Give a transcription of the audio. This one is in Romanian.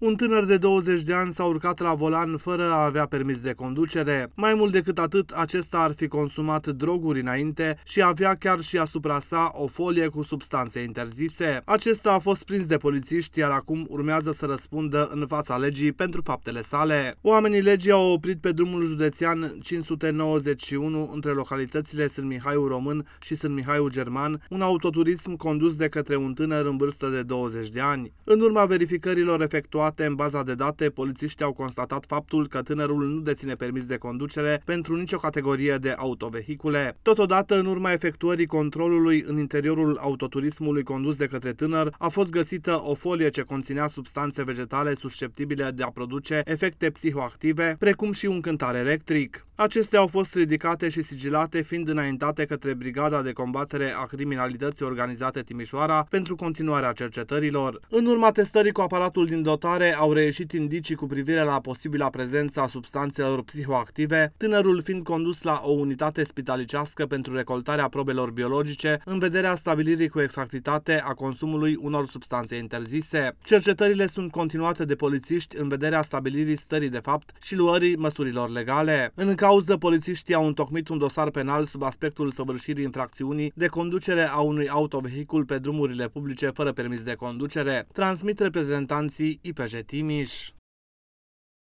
Un tânăr de 20 de ani s-a urcat la volan fără a avea permis de conducere. Mai mult decât atât, acesta ar fi consumat droguri înainte și avea chiar și asupra sa o folie cu substanțe interzise. Acesta a fost prins de polițiști, iar acum urmează să răspundă în fața legii pentru faptele sale. Oamenii legii au oprit pe drumul județean 591 între localitățile Sân Mihaiu Român și Sân Mihaiu German, un autoturism condus de către un tânăr în vârstă de 20 de ani. În urma verificărilor efectuate, luate în baza de date, polițiștii au constatat faptul că tânărul nu deține permis de conducere pentru nicio categorie de autovehicule. Totodată, în urma efectuării controlului în interiorul autoturismului condus de către tânăr, a fost găsită o folie ce conținea substanțe vegetale susceptibile de a produce efecte psihoactive, precum și un cântar electric. Acestea au fost ridicate și sigilate fiind înaintate către Brigada de Combatere a Criminalității Organizate Timișoara pentru continuarea cercetărilor. În urma testării cu aparatul din dotare au reieșit indicii cu privire la posibila prezența substanțelor psihoactive, tânărul fiind condus la o unitate spitalicească pentru recoltarea probelor biologice în vederea stabilirii cu exactitate a consumului unor substanțe interzise. Cercetările sunt continuate de polițiști în vederea stabilirii stării de fapt și luării măsurilor legale. În cauză, polițiștii au întocmit un dosar penal sub aspectul săvârșirii infracțiunii de conducere a unui autovehicul pe drumurile publice fără permis de conducere, transmit reprezentanții IPJ Timiș.